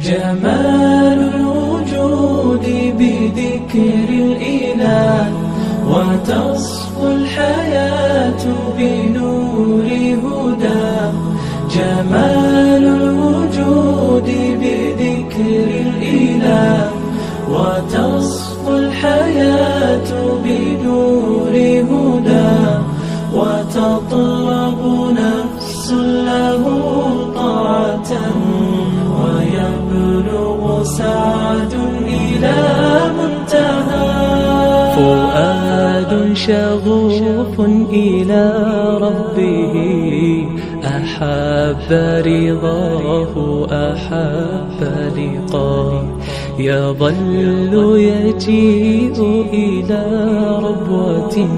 جمال الوجود بذكر الإله وتصفو الحياة بنور هدى جمال الوجود بذكر الإله فؤاد شغوف إلى ربه أحب رضاه أحب لقاه يظل يجيء إلى ربوة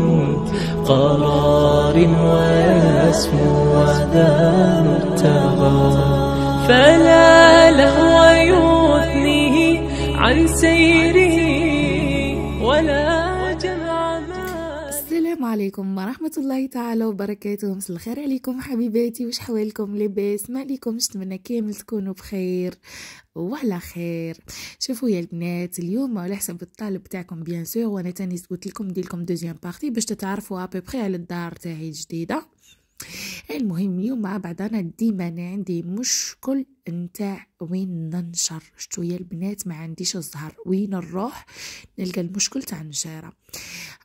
قرار ويسمو ذا مرتغى فلا لهو يثنيه عن سيره ولا السلام عليكم ورحمة الله تعالى وبركاته مساء الخير عليكم حبيباتي واش حوالكم لباس ما عليكم نتمنى كامل تكونوا بخير وعلى خير شوفوا يا البنات اليوم على حسب الطالب تاعكم بيان سور وانا تاني قلت لكم ندير لكم دوزيام بارتي باش تتعرفوا ابوبري على الدار تاعي الجديده المهم اليوم مع بعضنا ديما انا عندي مشكل نتاع وين ننشر شتو يا البنات ما عنديش الزهر وين نروح نلقى المشكل تاع النشاره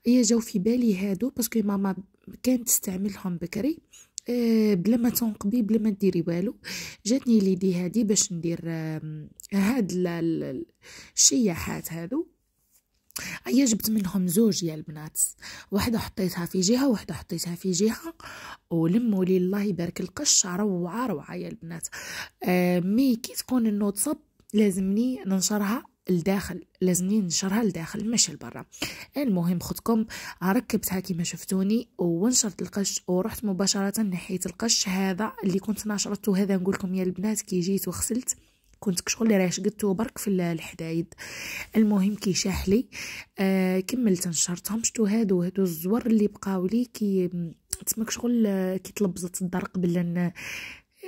هي جاو في بالي هادو باسكو ماما كانت تستعملهم بكري آه، بلا ما تنقبي بلا ما ديري والو جاتني ليدي هادي باش ندير آه، هاد الشياحات هادو هي جبت منهم زوج يا البنات واحدة حطيتها في جهة واحدة حطيتها في جهة ولموا لي الله يبارك القش روعة روعة يا البنات آه، مي كي تكون النوت صب لازمني ننشرها لداخل لازمني ننشرها لداخل ماشي لبرا المهم خدكم ركبتها كما شفتوني ونشرت القش ورحت مباشره نحيت القش هذا اللي كنت نشرته هذا نقول لكم يا البنات كي جيت وغسلت كنت كشغل راشقته برك في الحدايد المهم كي شاحلي آه كملت نشرتهم شتو هادو هادو الزور اللي بقاولي كي تمك شغل آه، كي تلبزت الدرق قبل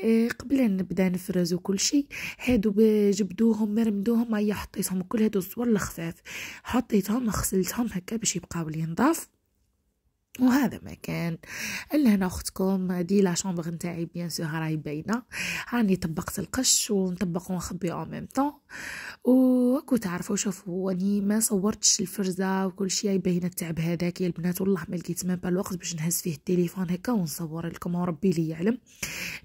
إيه، قبل أن نبدا نفرزو كل شيء هادو جبدوهم مرمدوهم هيا حطيتهم كل هادو الصور الخفاف حطيتهم غسلتهم هكا باش يبقاو لي نضاف وهذا ما كان الا هنا اختكم دي لا شومبر نتاعي بيان سو راهي باينه راني طبقت القش ونطبق ونخبي او ميم طون وكو تعرفوا شوفوا راني ما صورتش الفرزه وكل شيء باينه التعب هذاك يا البنات والله ما لقيت مام الوقت باش نهز فيه التليفون هكا ونصور لكم وربي لي يعلم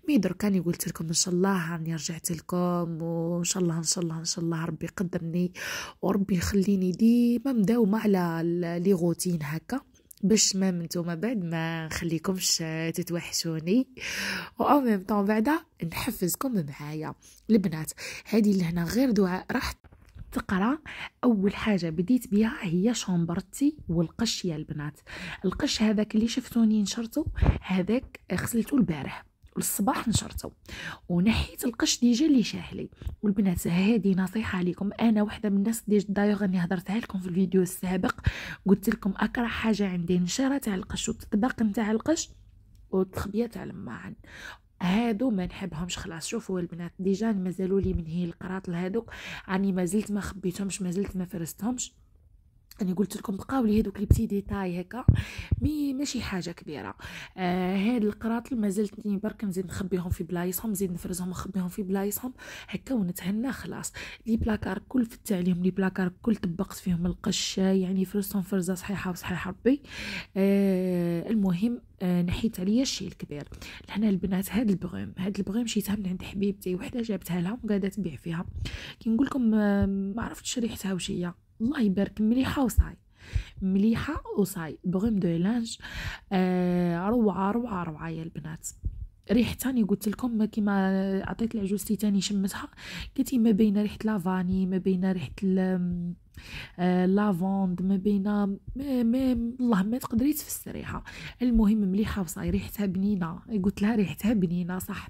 مي دركاني قلت لكم ان شاء الله راني رجعت لكم وان شاء الله ان شاء الله ان شاء الله ربي يقدرني وربي يخليني ديما مداومه على لي روتين هكا باش ما نتوما بعد ما نخليكمش تتوحشوني و او ميم طون بعدا نحفزكم معايا البنات هذه لهنا غير دعاء راح تقرا اول حاجه بديت بها هي شومبرتي والقش يا البنات القش هذاك اللي شفتوني نشرته هذاك غسلته البارح للصباح نشرته ونحيت القش ديجا اللي شاهلي والبنات هذه نصيحه لكم انا وحده من الناس ديجا دايوغ اني هضرتها لكم في الفيديو السابق قلت لكم اكره حاجه عندي نشره تاع القش والتطباق نتاع القش والتخبيه تاع الماعن هادو ما نحبهمش خلاص شوفوا البنات ديجا مازالوا لي من هي القراط لهادوك راني مازلت ما خبيتهمش مازلت ما فرستهمش انا قلت لكم بقاو لي هذوك لي بتي ديتاي هكا مي ماشي حاجه كبيره آه هاد القراطل مازلتني برك نزيد نخبيهم في بلايصهم نزيد نفرزهم نخبيهم في بلايصهم هكا ونتهنى خلاص لي بلاكار كل فت عليهم لي بلاكار كل طبقت فيهم القش يعني فرزتهم فرزه صحيحه وصحيحه ربي آه المهم آه نحيت عليا الشيء الكبير لهنا البنات هاد البغيم هاد البغيم شيتها من عند حبيبتي وحده جابتها لها وقعدت تبيع فيها كي نقول لكم آه، ما عرفتش ريحتها وش هي الله يبارك مليحه وصاي مليحه وصاي بغيم دو لانج آه روعه روعه روعه يا البنات ريحه تاني قلت لكم كيما عطيت العجوز تاني شمتها قلت ما بين ريحه لافاني ما بين ريحه آه، لافوند ما بينا ما ما الله ما تقدري تفسريها المهم مليحه وصاي ريحتها بنينه قلت لها ريحتها بنينه صح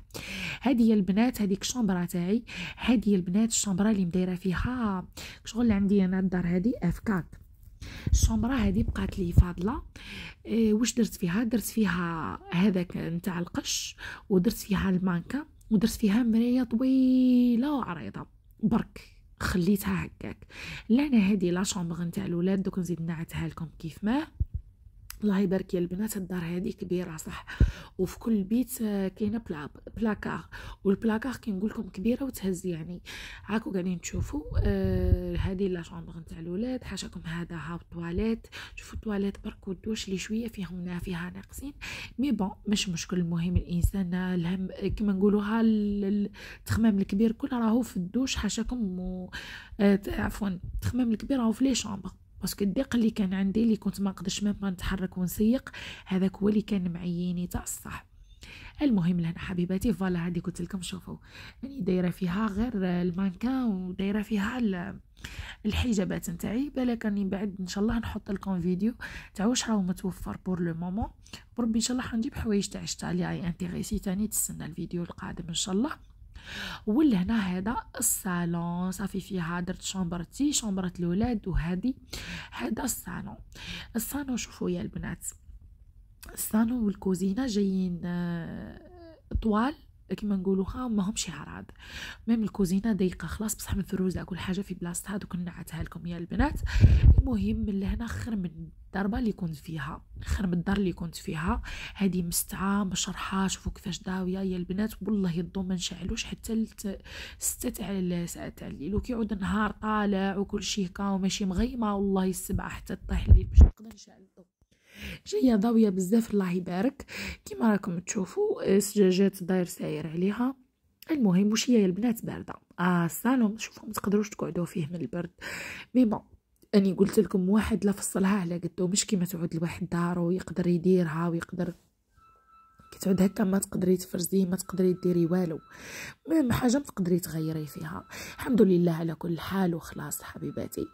هذه البنات هذيك الشومبره تاعي هذه البنات الشومبره اللي مدايره فيها شغل عندي انا الدار هذه افكاك الشومبرا هذه بقات لي فاضله إيه واش درت فيها درت فيها هذاك نتاع القش ودرت فيها المانكا ودرت فيها مرايه طويله وعريضه برك خليتها هكاك لهنا هذه لا شومبر نتاع الولاد دوك نزيد نعتها لكم كيف ما الله يبارك يا البنات الدار هذه كبيره صح وفي كل بيت آه، كاينه بلا بلاكار والبلاكار نقول لكم كبيره وتهز يعني هاكو قاعدين تشوفوا آه هذه لا شومبر نتاع الولاد حاشاكم هذا ها التواليت شوفوا التواليت برك والدوش اللي شويه فيهم نا فيها ناقصين مي بون مش مشكل المهم الانسان الهم كما نقولوها التخمام الكبير كل راهو في الدوش حاشاكم آه، عفوا التخمام الكبير راهو في لي شومبر باسكو الضيق اللي كان عندي اللي كنت ما نقدرش ما نتحرك ونسيق هذاك هو اللي كان معيني تاع الصح المهم لهنا حبيباتي فوالا هذه قلت لكم شوفوا يعني دايره فيها غير المانكان ودايره فيها الحجابات نتاعي بالك راني بعد ان شاء الله نحط لكم فيديو تاع واش راهو متوفر بور لو مومون بربي ان شاء الله حنجيب حوايج تاع الشتا اللي اي انتريسي تاني تستنى الفيديو القادم ان شاء الله ولا هنا هذا الصالون صافي فيها درت شومبرتي شومبرت الولاد وهذه هذا الصالون الصالون شوفوا يا البنات الصالون والكوزينه جايين آه، طوال كيما نقولوا ها ماهمش عراض ميم الكوزينه ضيقه خلاص بصح منثروز كل حاجه في بلاصتها دوك نعتها لكم يا البنات المهم من لهنا خير من الضربه اللي كنت فيها خير من الدار اللي كنت فيها هذه مستعه مشرحه شوفوا كيفاش داويه يا البنات والله الضو ما نشعلوش حتى ستة تاع تاع الليل وكيعود النهار طالع وكل شيء كا وماشي مغيمه والله السبعه حتى طيح الليل باش نقدر نشعل الضو جايه ضاويه بزاف الله يبارك كيما راكم تشوفوا سجاجات داير ساير عليها المهم واش هي البنات بارده اه الصالون شوفوا ما تقدروش تقعدوا فيه من البرد مي بون اني قلت لكم واحد لا فصلها على قدو مش كيما تعود لواحد دارو يقدر يديرها ويقدر كتعود هكا ما تقدري تفرزيه ما تقدري ديري والو حاجه ما تقدري تغيري فيها الحمد لله على كل حال وخلاص حبيباتي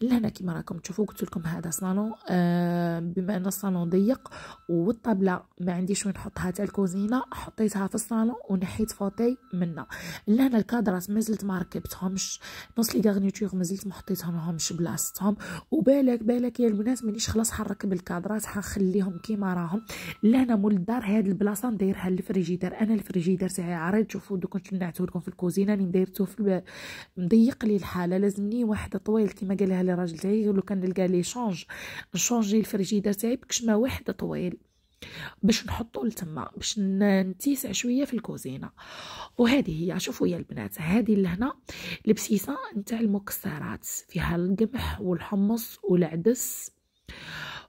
لهنا كما راكم تشوفوا قلت لكم هذا صالون آه بما ان الصالون ضيق والطابله ما عنديش وين نحطها تاع الكوزينه حطيتها في الصالون ونحيت فوتي منها لهنا الكادرات مازلت ما ركبتهمش نص لي غارنيتور مازلت ما حطيتهمش بلاصتهم وبالك بالك يا البنات مانيش خلاص حنركب الكادرات حنخليهم كيما راهم لهنا مول الدار هاد البلاصه نديرها للفريجيدار انا الفريجيدار تاعي عريض شوفو دوك كنت نعته لكم في الكوزينه راني دايرته في مضيق لي الحاله لازمني واحد طويل كما قالها لي الراجل تاعي لو كان نلقى لي شونج نشونجي الفريجيدار تاعي بكشمه واحد طويل باش نحطو لتما باش نتيسع شويه في الكوزينه وهذه هي شوفوا يا البنات هذه لهنا البسيسه نتاع المكسرات فيها القمح والحمص والعدس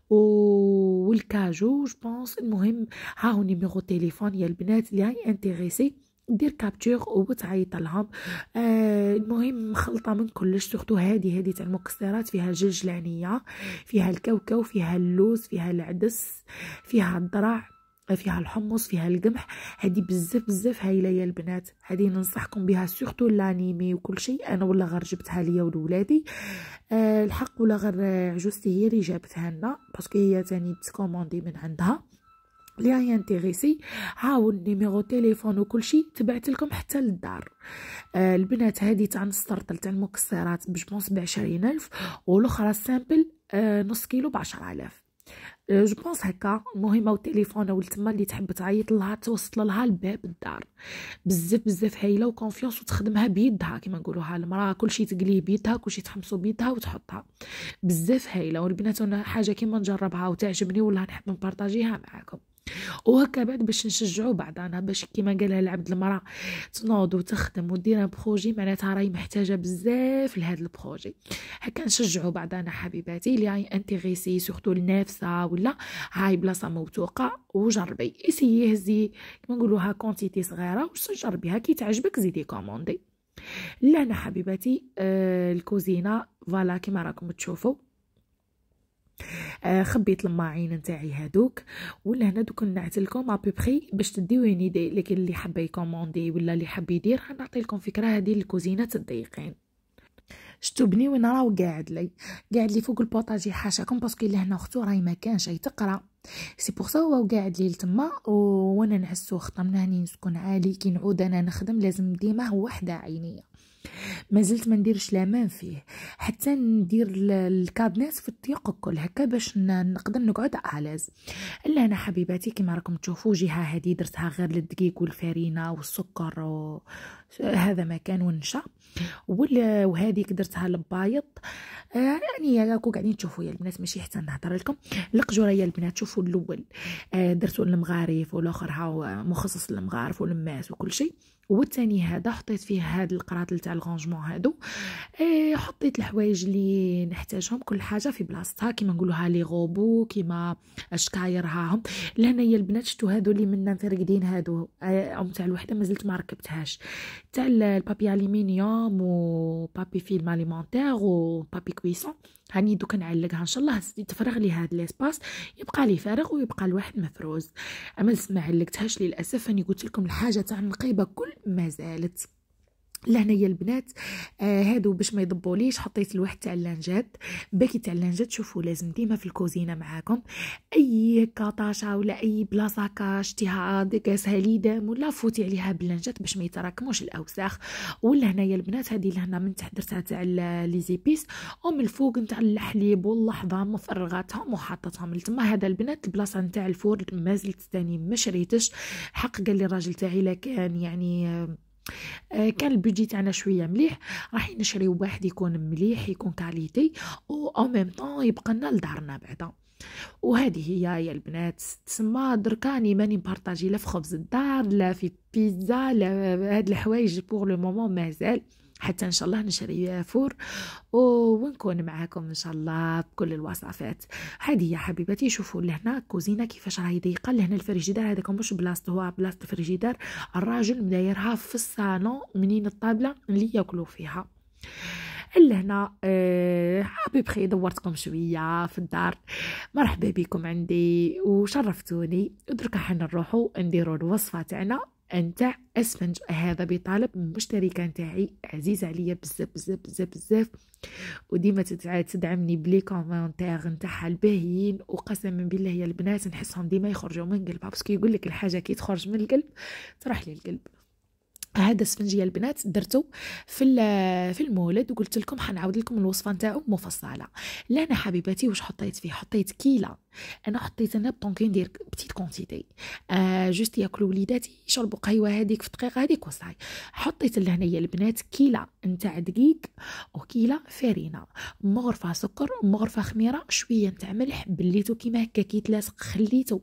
والكاجو جو بونس المهم ها هو نيميرو تليفون يا البنات اللي هاي انتريسي دير كابتور وتعيط لهم آه المهم مخلطه من كلش سورتو هادي هادي تاع المكسرات فيها الجلجلانيه فيها الكاوكاو فيها اللوز فيها العدس فيها الضرع فيها الحمص فيها القمح هذه بزاف بزاف هايله يا البنات هذه ننصحكم بها سورتو لانيمي وكل شيء انا ولا غير جبتها ليا ولولادي أه الحق ولا غير عجوزتي هي اللي جابتها لنا باسكو هي تاني تكوموندي من عندها لي راهي انتيغيسي هاو النيميرو تيليفون وكل شيء تبعت لكم حتى للدار آه البنات هادي تاع نسترطل تاع المكسرات بجبونس بعشرين الف والاخرى سامبل آه نص كيلو ب الاف أه، جو بونس هكا المهم والتليفون او تما اللي تحب تعيط لها توصل لها لباب الدار بزاف بزاف هايله وكونفيونس وتخدمها بيدها كما نقولوها المراه كلشي تقليه بيدها كلشي تحمصو بيدها وتحطها بزاف هايله والبنات انا حاجه كيما نجربها وتعجبني ولا نحب نبارطاجيها معاكم وهكا بعد باش نشجعوا بعضنا باش كيما قالها العبد المراه تنوض وتخدم ودير بروجي معناتها راهي محتاجه بزاف لهذا البروجي هكا نشجعوا بعضنا حبيباتي اللي راهي انتريسي سورتو لنفسها ولا هاي بلاصه موثوقه وجربي اسيي هزي كما نقولوها كونتيتي صغيره وجربيها كي تعجبك زيدي كوموندي انا حبيباتي آه الكوزينه فوالا كيما راكم تشوفوا آه خبيت الماعين نتاعي هادوك ولا هنا دوك نعت لكم ابوبري باش تديو ايدي لكن اللي حاب يكوموندي ولا اللي حاب يدير غنعطي لكم فكره هذه الكوزينه الضيقين شتو بني وين راهو قاعد لي قاعد لي فوق البوطاجي حاشاكم باسكو هنا اختو راهي ما كانش اي تقرا سي بوغ سا هو قاعد لي تما وانا نعسو خطمنا هاني نسكن عالي كي نعود انا نخدم لازم ديما هو وحده عينيه ما زلت ما نديرش لامان فيه حتى ندير الكابنات في الطيق الكل هكا باش نقدر نقعد الاز الا انا حبيباتي كما راكم تشوفوا جهه هذه درتها غير للدقيق والفرينه والسكر و... هذا كان ونشا وال... وهذيك درتها البايط راني آه يعني قاعدين تشوفوا يا البنات ماشي حتى نهضر لكم القجوره يا البنات شوفوا الاول آه درتو المغارف والاخر ها مخصص للمغارف والماس وكل شيء والثاني هذا حطيت فيه هاد القراطل تاع الغونجمون هادو إيه حطيت الحوايج اللي نحتاجهم كل حاجه في بلاصتها كيما نقولوها لي غوبو كيما اشكاير هاهم لهنايا البنات شتو هادو اللي منا فرقدين هادو آه، ام تاع الوحده مازلت ما ركبتهاش تاع البابي الومنيوم وبابي فيلم اليمونتير وبابي كويسون هاني دوك نعلقها ان شاء الله يتفرغ لي هذا ليسباس يبقى لي فارغ ويبقى الواحد مفروز اما ما علقتهاش للاسف هاني قلت لكم الحاجه تاع النقيبه كل ما زالت لهنايا البنات آه هادو باش ما يضبوليش حطيت الواحد تاع اللانجات باكي تاع اللانجات شوفوا لازم ديما في الكوزينه معاكم اي هكا طاشه ولا اي بلاصه هكا شتيها كاس ولا فوتي عليها باللانجات باش ما يتراكموش الاوساخ ولا هنايا البنات هذه لهنا من تحت درتها تاع لي زيبيس ومن الفوق نتاع الحليب واللحظه مفرغاتهم وحطتهم لتما هذا البنات البلاصه نتاع الفور مازلت ثاني ما شريتش حق قال لي الراجل تاعي لكان يعني آه، آه، كان البودجي تاعنا شويه مليح راح نشريو واحد يكون مليح يكون كاليتي او اون ميم طون يبقى لنا لدارنا بعدا وهذه هي يا البنات تسمى دركاني ماني مبارطاجي لا في خبز الدار لا في بيتزا لا هاد الحوايج بور لو مومون مازال حتى ان شاء الله نشري فور ونكون معاكم ان شاء الله بكل الوصفات هذه يا حبيبتي شوفوا لهنا كوزينه كيفاش راهي ضيقه لهنا الفريجيدار هذاك مش بلاصته هو بلاصه الفريجيدار الراجل مدايرها في الصالون منين الطابله اللي ياكلوا فيها لهنا أه بخي دورتكم شويه في الدار مرحبا بكم عندي وشرفتوني دركا حنا نروحو نديرو الوصفه تاعنا انت اسفنج هذا بطلب مشتركه نتاعي عزيزه عليا بزاف بزاف بزاف بزاف وديما تدعمني بلي كومونتير نتاعها الباهيين وقسما بالله يا البنات نحسهم ديما يخرجوا من قلبها باسكو يقول لك الحاجه كي تخرج من القلب تروح للقلب هذا السفنجيه البنات درتو في في المولد وقلت لكم حنعاود لكم الوصفه نتاعو مفصله لهنا حبيباتي واش حطيت فيه حطيت كيلا انا حطيت انا بطونكي ندير بتيت كونتيتي آه جوست ياكلوا وليداتي يشربوا قهوه هذيك في دقيقه هذيك وصاي حطيت لهنايا البنات كيلا نتاع دقيق وكيلا فارينة مغرفه سكر مغرفه خميره شويه نتاع ملح بليتو كيما هكا كيتلاصق خليته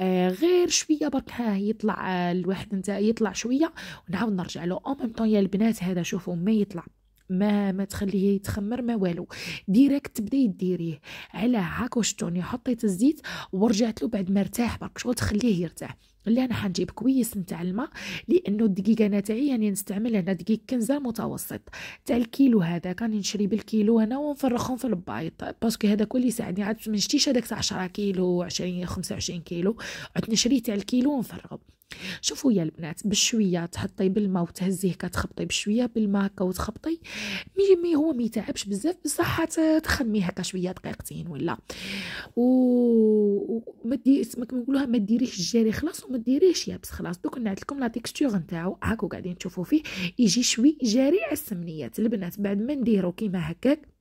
آه، غير شويه برك ها يطلع آه، الواحد نتا يطلع شويه ونعاود نرجع له او ميم طون يا البنات هذا شوفوا ما يطلع ما ما تخليه يتخمر ما والو ديريكت تبدا يديريه على هاك وشتوني حطيت الزيت ورجعت له بعد ما ارتاح برك شغل تخليه يرتاح لا انا حنجيب كويس نتاع الماء لانه الدقيقه انا تاعي يعني نستعمل هنا دقيق كنزه متوسط تاع الكيلو هذا كان نشري بالكيلو هنا ونفرخهم في البايط باسكو هذا كل يساعدني عاد ما نشتيش هذاك تاع 10 كيلو 20 25 كيلو عاد نشري تاع الكيلو ونفرغهم شوفوا يا البنات بشويه تحطي بالما وتهزيه كتخبطي بشويه بالما هكا وتخبطي مي, مي هو ما يتعبش بزاف بصح تخميه هكا شويه دقيقتين ولا و ما دي اسمك نقولوها ما ديريش الجاري خلاص وما ديريش يابس خلاص دوك نعت لكم لا تيكستور نتاعو هاكو قاعدين تشوفوا فيه يجي شوي جاري على السمنيات البنات بعد ما نديرو كيما هكاك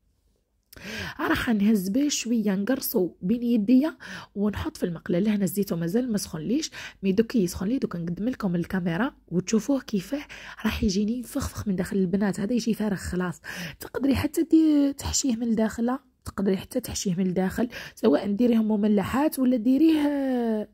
راح نهز بيه شويه نقرصو بين يديا ونحط في المقله لهنا الزيت مازال ما سخنليش مي دوك يسخن لي دوك نقدم لكم الكاميرا وتشوفوه كيفاه راح يجيني فخفخ من داخل البنات هذا يجي فارغ خلاص تقدري حتى تحشيه من الداخل تقدري حتى تحشيه من الداخل سواء ديريه مملحات ولا ديريه آه،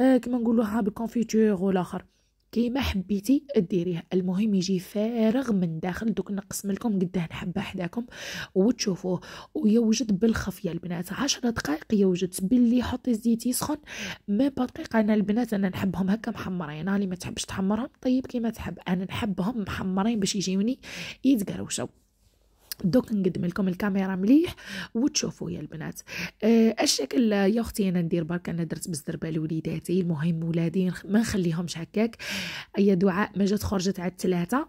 آه، كما نقولوها بالكونفيتور اخر كيما حبيتي ديريه المهم يجي فارغ من داخل دوك نقسم لكم قداه نحبه حداكم وتشوفوه ويوجد بالخفيه البنات عشرة دقائق يوجد باللي حطي الزيت يسخن ما دقيقه انا البنات انا نحبهم هكا محمرين اللي ما تحبش تحمرهم طيب كيما تحب انا نحبهم محمرين باش يجيوني يتقروشوا دوك نقدم لكم الكاميرا مليح وتشوفوا يا البنات آه، الشكل يا اختي انا ندير برك انا درت بالزربه لوليداتي المهم ولادي ما نخليهمش هكاك اي دعاء ما جات خرجت على الثلاثه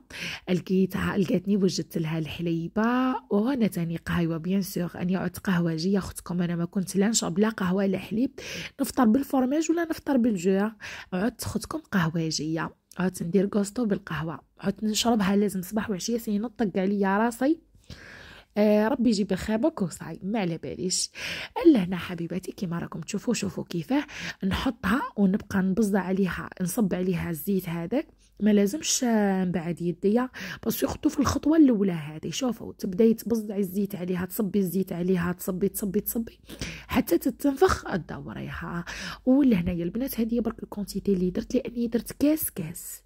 لقيتها لقاتني وجدت لها الحليبه وانا تاني قهوه بيان سور اني عدت قهوجيه اختكم انا ما كنت لا نشرب لا قهوه لا حليب نفطر بالفرماج ولا نفطر بالجوع عدت اختكم قهوجيه عدت ندير كوستو بالقهوه عدت نشربها لازم صباح وعشيه سينطق عليا راسي آه ربي يجيب خابك وصاي ما على باليش هنا حبيباتي كيما راكم تشوفوا شوفوا كيفاه نحطها ونبقى نبز عليها نصب عليها الزيت هذاك ما لازمش آه، بعد يديا بس سورتو في الخطوه الاولى هذه شوفوا تبداي تبزعي الزيت عليها تصبي الزيت عليها تصبي تصبي تصبي حتى تتنفخ تدوريها ولهنايا البنات هذه برك الكونتيتي اللي درت لاني درت كاس كاس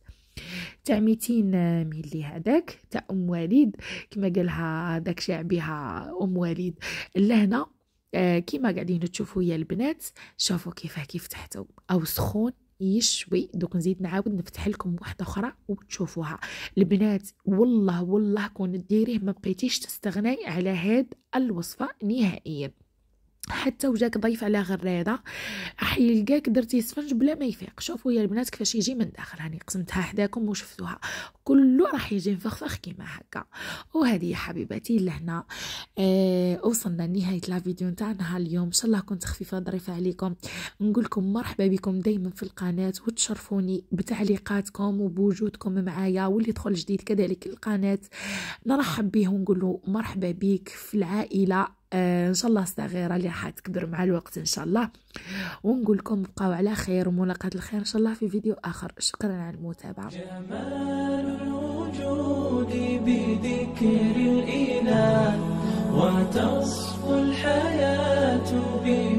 تاع 200 ملي هذاك تاع ام وليد كما قالها داك شعبيها ام وليد لهنا آه كيما قاعدين تشوفوا يا البنات شوفوا كيفاه كيف تحتو او سخون يشوي دوك نزيد نعاود نفتح لكم واحده اخرى وتشوفوها البنات والله والله كون ديريه ما بقيتيش تستغني على هاد الوصفه نهائيا حتى وجاك ضيف على غريضه راح يلقاك درتي سفنج بلا ما يفيق شوفوا يا البنات كيفاش يجي من الداخل هاني قسمتها حداكم وشفتوها كله راح يجي مفخفخ كيما هكا وهذه يا حبيباتي لهنا اه وصلنا لنهايه لا فيديو نتاعنا اليوم ان شاء الله كنت خفيفه ظريفه عليكم نقول لكم مرحبا بكم دائما في القناه وتشرفوني بتعليقاتكم وبوجودكم معايا واللي يدخل جديد كذلك القناه نرحب به ونقول له مرحبا بك في العائله آه ان شاء الله صغيره اللي راح تكبر مع الوقت ان شاء الله ونقول لكم بقاو على خير وملاقاه الخير ان شاء الله في فيديو اخر شكرا على المتابعه جمال الوجود بذكر الاله وتصفو الحياه به